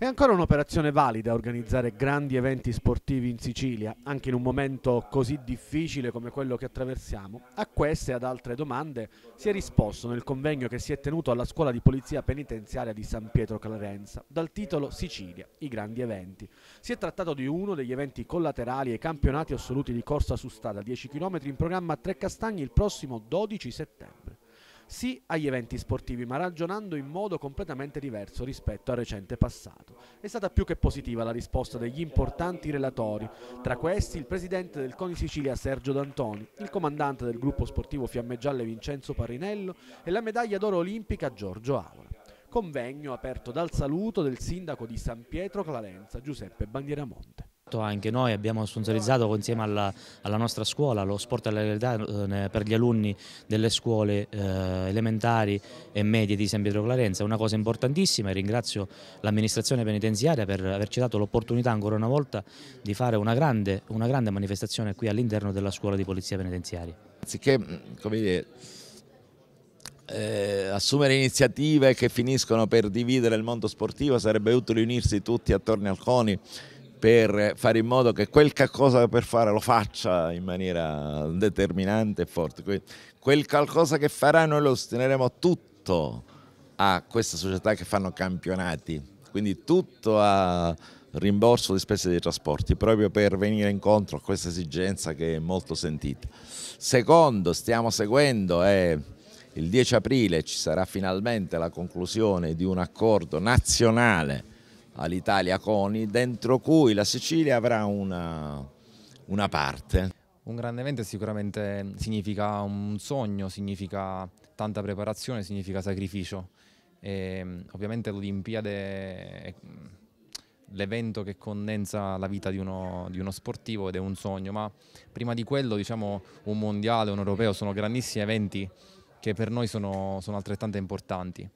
È ancora un'operazione valida organizzare grandi eventi sportivi in Sicilia, anche in un momento così difficile come quello che attraversiamo? A queste e ad altre domande si è risposto nel convegno che si è tenuto alla scuola di polizia penitenziaria di San Pietro Clarenza, dal titolo Sicilia, i grandi eventi. Si è trattato di uno degli eventi collaterali ai campionati assoluti di corsa su strada 10 km in programma a Trecastagni il prossimo 12 settembre sì agli eventi sportivi, ma ragionando in modo completamente diverso rispetto al recente passato. È stata più che positiva la risposta degli importanti relatori, tra questi il presidente del CONI Sicilia Sergio D'Antoni, il comandante del gruppo sportivo Fiamme Gialle Vincenzo Parinello e la medaglia d'oro olimpica Giorgio Aula. Convegno aperto dal saluto del sindaco di San Pietro Clarenza Giuseppe Bandieramonte anche noi abbiamo sponsorizzato insieme alla, alla nostra scuola lo sport alla realtà eh, per gli alunni delle scuole eh, elementari e medie di San Pietro Clarenza, una cosa importantissima e ringrazio l'amministrazione penitenziaria per averci dato l'opportunità ancora una volta di fare una grande, una grande manifestazione qui all'interno della scuola di polizia penitenziaria. Anziché, come dire, eh, assumere iniziative che finiscono per dividere il mondo sportivo sarebbe utile unirsi tutti attorno al CONI per fare in modo che quel qualcosa per fare lo faccia in maniera determinante e forte. Que quel qualcosa che farà noi lo ostineremo tutto a queste società che fanno campionati, quindi tutto a rimborso di spese dei trasporti proprio per venire incontro a questa esigenza che è molto sentita. Secondo, stiamo seguendo eh, il 10 aprile ci sarà finalmente la conclusione di un accordo nazionale all'Italia Coni, dentro cui la Sicilia avrà una, una parte. Un grande evento sicuramente significa un sogno, significa tanta preparazione, significa sacrificio. E, ovviamente l'Olimpiade è l'evento che condensa la vita di uno, di uno, sportivo ed è un sogno, ma prima di quello diciamo un mondiale, un europeo sono grandissimi eventi che per noi sono, sono altrettanto importanti.